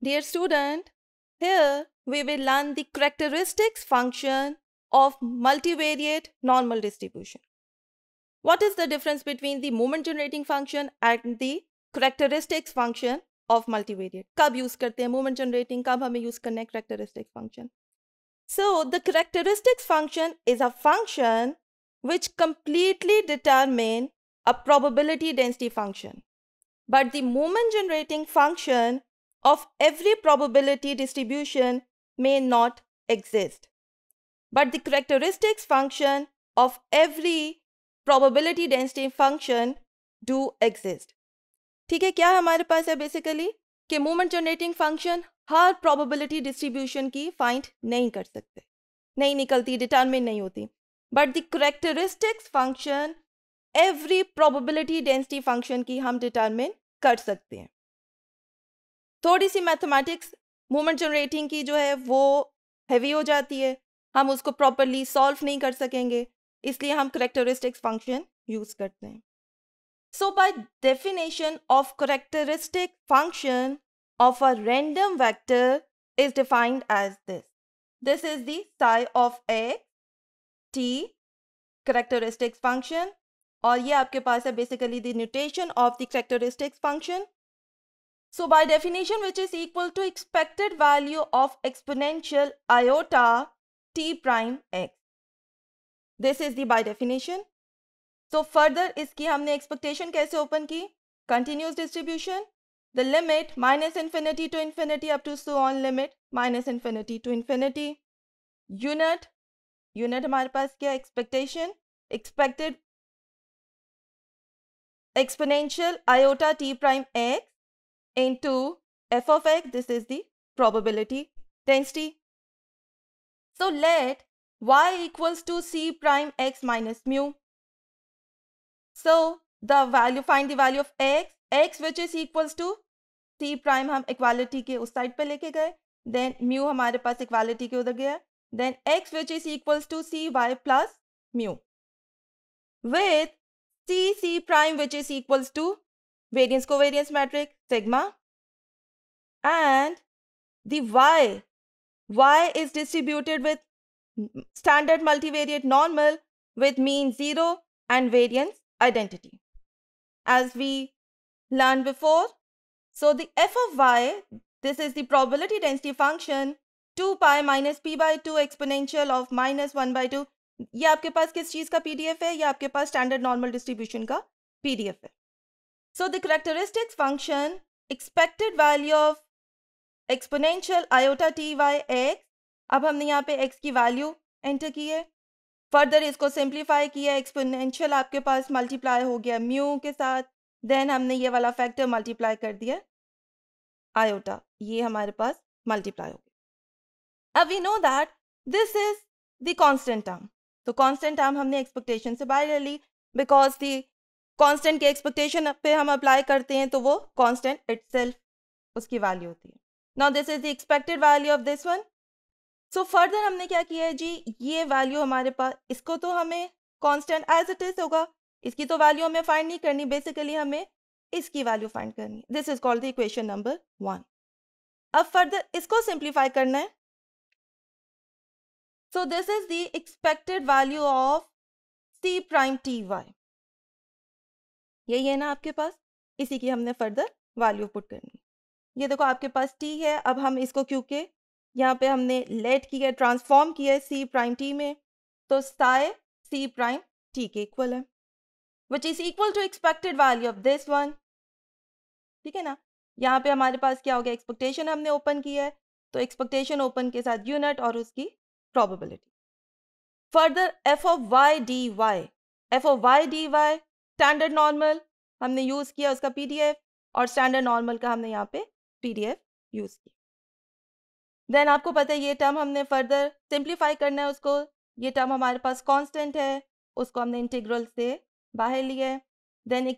Dear student, here we will learn the characteristics function of multivariate normal distribution. What is the difference between the moment generating function and the characteristics function of multivariate? कब use करते हैं moment generating, कब हमें use करना characteristics function? So the characteristics function is a function which completely determine a probability density function. But the moment generating function of every probability distribution may not exist. But the characteristics function of every probability density function do exist. ठीक है क्या हमारे पास है basically कि moment generating function हर probability distribution की find नहीं कर सकते नहीं निकलती डिटर्मिन नहीं होती but the characteristics function every probability density function की हम डिटर्मिन कर सकते हैं थोड़ी सी मैथमेटिक्स मोमेंट जनरेटिंग की जो है वो हैवी हो जाती है हम उसको प्रॉपरली सॉल्व नहीं कर सकेंगे इसलिए हम करेक्टरिस्टिक्स फंक्शन यूज़ करते हैं so by definition of characteristic function of a random vector is defined as this this is दाई of A T t function और ये आपके पास है basically the notation of the characteristics function So by definition, which is equal to expected value of exponential iota t prime x. This is the by definition. So further is ki हमने expectation kaise open ki Continuous distribution. The limit minus infinity to infinity up to so on limit minus infinity to infinity. Unit. Unit हमारे पास kya expectation? Expected exponential iota t prime x into f of x, this is the probability density. So let y equals to c prime x minus mu. So the value, find the value of x, x which is equals to c prime hum equality ke us side pe leke gaye then mu hamare paas equality ke udhar gaya then x which is equals to c y plus mu with c c prime which is equals to variance covariance matrix sigma and the y y is distributed with standard multivariate normal with mean zero and variance identity as we learned before so the f of y this is the probability density function 2 pi minus p by 2 exponential of minus one by two ये आपके पास किस चीज़ का PDF है ये आपके पास standard normal distribution का PDF है So the characteristic function expected value of exponential iota t by x. अब हमने यहाँ पे x की वैल्यू एंटर की है फर्दर इसको सिंप्लीफाई किया एक्सपोनेंशियल आपके पास मल्टीप्लाई हो गया म्यू के साथ देन हमने ये वाला फैक्टर मल्टीप्लाई कर दिया आयोटा ये हमारे पास मल्टीप्लाई हो गया अब we know that this is the constant term तो कांस्टेंट टर्म हमने एक्सपेक्टेशन से बाहर ले ली बिकॉज द कांस्टेंट के एक्सपेक्टेशन पे हम अप्लाई करते हैं तो वो कांस्टेंट इट उसकी वैल्यू होती है now this is the expected value of this one so further हमने क्या किया है जी ये वैल्यू हमारे पास इसको तो हमें कांस्टेंट एज इट इज होगा इसकी तो वैल्यू हमें फाइंड नहीं करनी बेसिकली हमें इसकी वैल्यू फाइंड करनी this is called the equation number one अब फर्दर इसको सिंप्लीफाई करना है so this is the expected value of C prime T Y यही है ना आपके पास इसी की हमने फर्दर वैल्यू पुट करनी ये देखो आपके पास टी है अब हम इसको क्योंकि यहाँ पे हमने लेट किया ट्रांसफॉर्म किया है सी प्राइम टी में तो साय सी प्राइम टी के इक्वल है which is equal to expected value of this one ठीक है ना यहाँ पे हमारे पास क्या हो गया एक्सपेक्टेशन हमने ओपन किया है तो एक्सपेक्टेशन ओपन के साथ यूनिट और उसकी probability further F of Y D Y F of Y D Y standard normal हमने यूज़ किया उसका पीडीएफ और स्टैंडर्ड नॉर्मल का हमने यहाँ पे पीडीएफ यूज़ किया देन आपको पता है ये टर्म हमने फर्दर सिंप्लीफाई करना है उसको ये टर्म हमारे पास कॉन्स्टेंट है उसको हमने इंटीग्रल से बाहर लिया है then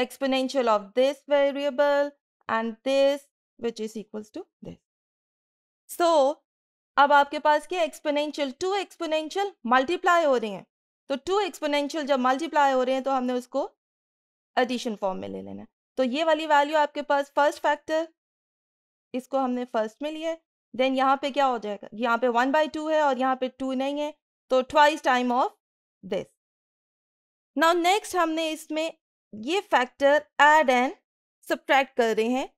exponential of this variable and this which is equals to this so अब आपके पास क्या एक्सपोनेंशियल टू एक्सपोनेंशियल मल्टीप्लाई हो रही हैं तो टू एक्सपोनेंशियल जब मल्टीप्लाई हो रहे हैं तो हमने उसको एडिशन फॉर्म में ले लेना तो ये वाली वैल्यू आपके पास फर्स्ट फैक्टर इसको हमने फर्स्ट में लिया देन यहाँ पे क्या हो जाएगा यहाँ पे वन बाई टू है और यहाँ पे टू नहीं है तो twice time of this now next हमने इसमें ये फैक्टर एड एंड सब्ट्रैक्ट कर रहे हैं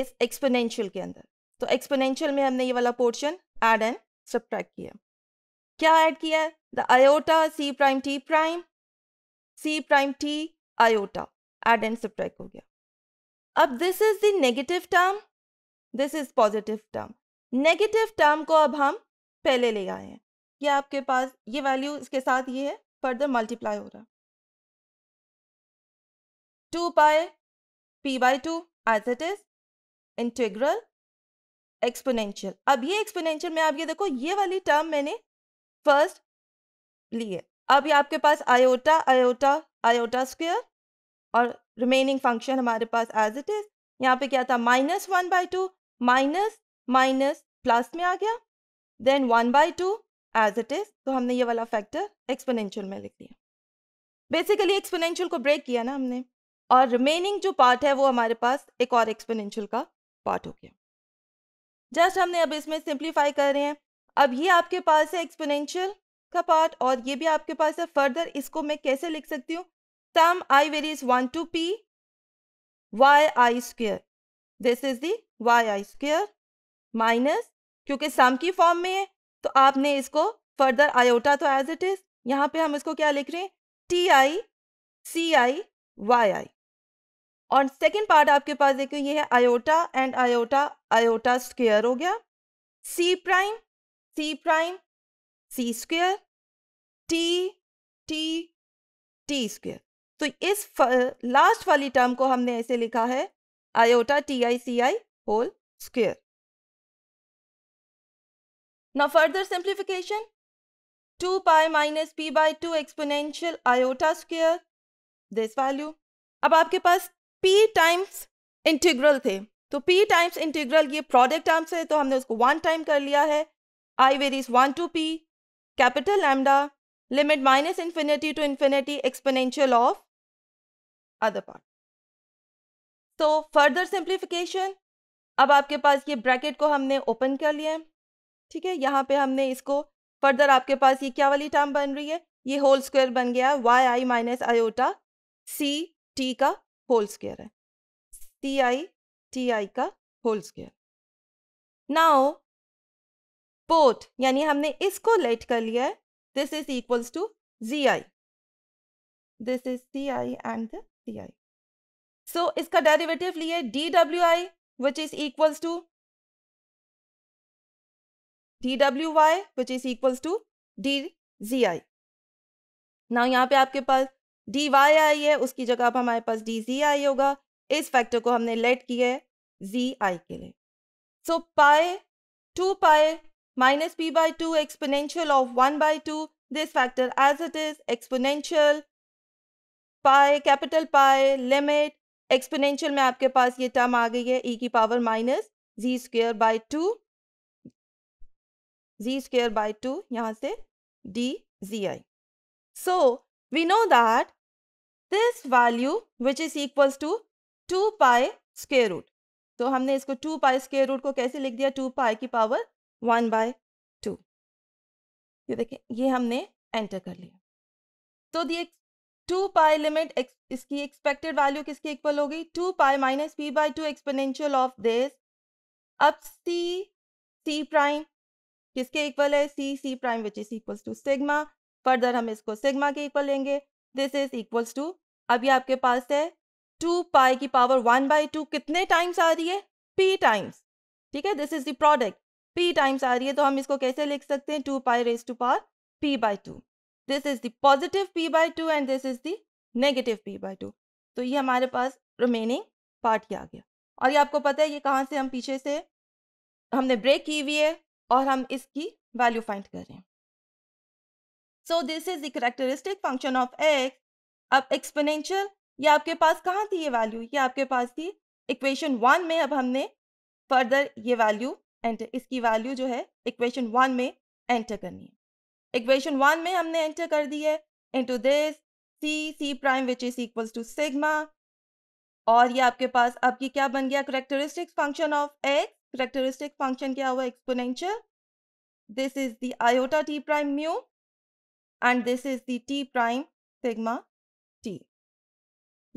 इस एक्सपोनेंशियल के अंदर तो एक्सपोनेंशियल में हमने ये वाला पोर्शन एड एंड सब्ट्रैक्ट किया क्या ऐड किया है the iota C prime T prime C prime T iota add and subtract हो गया अब this is the negative term this is positive term negative term को अब हम पहले ले आए हैं ये आपके पास ये वैल्यू इसके साथ ये है फर्दर मल्टीप्लाई हो रहा two pi P by two as it is integral exponential अब ये एक्सपोनेंशियल में आप ये देखो ये वाली टर्म मैंने फर्स्ट लिए अब आपके पास आयोटा आयोटा आयोटा स्क्वेयर और रिमेनिंग फंक्शन हमारे पास एज इट इज यहाँ पे क्या था minus one by two minus minus plus में आ गया then one by two as it is तो हमने ये वाला फैक्टर एक्सपोनेंशियल में लिख दिया बेसिकली एक्सपोनेंशियल को ब्रेक किया ना हमने और रिमेनिंग जो पार्ट है वो हमारे पास एक और एक्सपोनेंशियल का पार्ट हो गया जस्ट हमने अब इसमें सिंप्लीफाई कर रहे हैं अब ये आपके पास है एक्सपोनेंशियल का पार्ट और ये भी आपके पास है फर्दर इसको मैं कैसे लिख सकती हूँ sum I varies one two P Y I square this is the Y I square minus क्योंकि सम की फॉर्म में है तो आपने इसको फर्दर आयोटा तो एज इट इज यहाँ पे हम इसको क्या लिख रहे हैं T I C I Y आई और सेकेंड पार्ट आपके पास देखो ये है iota and iota iota square हो गया C prime c prime c square t t t square तो इस लास्ट वाली टर्म को हमने ऐसे लिखा है iota T I C I whole square ना further simplification two pi minus P by two exponential iota square this value अब आपके पास पी टाइम्स इंटीग्रल थे तो पी टाइम्स इंटीग्रल ये प्रोडक्ट टर्म्स है तो हमने उसको वन टाइम कर लिया है i varies 1 to p, capital lambda, limit minus infinity to infinity exponential of other part. तो फर्दर सिंप्लीफिकेशन अब आपके पास ये ब्रैकेट को हमने ओपन कर लिया है ठीक है यहाँ पे हमने इसको फर्दर आपके पास ये क्या वाली टर्म बन रही है ये होल स्क्वायर बन गया है Y I minus iota C T का होल स्क्वायर है सी आई टी आई का होल स्क्वायर नाउ बोथ यानी हमने इसको लेट कर लिया है this is equals to G I this is C I and C I so इसका डेरिवेटिव लिए D W I which is equals to D W Y which is equals to D G I ना यहाँ पे आपके पास D Y आई है उसकी जगह अब हमारे पास डी जी आई होगा इस फैक्टर को हमने लेट किया है जी आई के लिए सो पाए टू पाए minus p by 2 exponential of 1 by 2 this factor as it is exponential pi capital pi limit exponential में आपके पास ये टर्म आ गई है e की power minus G square by two G square by two यहाँ से D G I so we know that this value which is equals to two pi square root तो हमने इसको टू पाई स्क्र रूट को कैसे लिख दिया to pi की पावर वन बाय टू ये देखें ये हमने एंटर कर लिया तो दी टू पाई लिमिट इसकी एक्सपेक्टेड वैल्यू किसकी इक्वल होगी two pi minus P by two exponential of this अब सी सी प्राइम किसके इक्वल है C C prime which is equals to sigma further हम इसको सिग्मा के इक्वल लेंगे दिस इज इक्वल्स टू अब ये आपके पास है टू पाई की पावर वन बाई टू कितने टाइम्स आ रही है पी टाइम्स ठीक है this is the product P times आ रही है तो हम इसको कैसे लिख सकते हैं two pi raise to power P by two this is the positive P by two and this is the negative P by two तो ये हमारे पास रिमेनिंग पार्ट ही आ गया और ये आपको पता है ये कहाँ से हम पीछे से हमने ब्रेक की हुई है और हम इसकी वैल्यू फाइंड कर रहे हैं so this is the characteristic function of X अब एक्सपोनेंशियल ये आपके पास कहाँ थी ये वैल्यू ये आपके पास थी इक्वेशन वन में अब हमने फर्दर ये वैल्यू एंटर इसकी वैल्यू जो है इक्वेशन वन में एंटर करनी है इक्वेशन वन में हमने एंटर कर दी है into this C C prime which is equals to sigma और ये आपके पास अब ये क्या बन गया characteristic function of X characteristic function क्या हुआ exponential this is the iota T prime mu and this is the T prime sigma T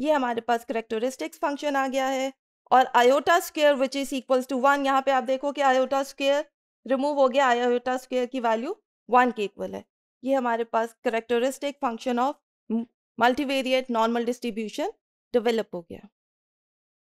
ये हमारे पास करेक्टरिस्टिक फंक्शन आ गया है और iota square which is equals to one यहाँ पे आप देखो कि आयोटा स्क्वेयर रिमूव हो गया आयोटा स्क्वेयर की वैल्यू वन के इक्वल है ये हमारे पास characteristic function of multivariate normal distribution develop हो गया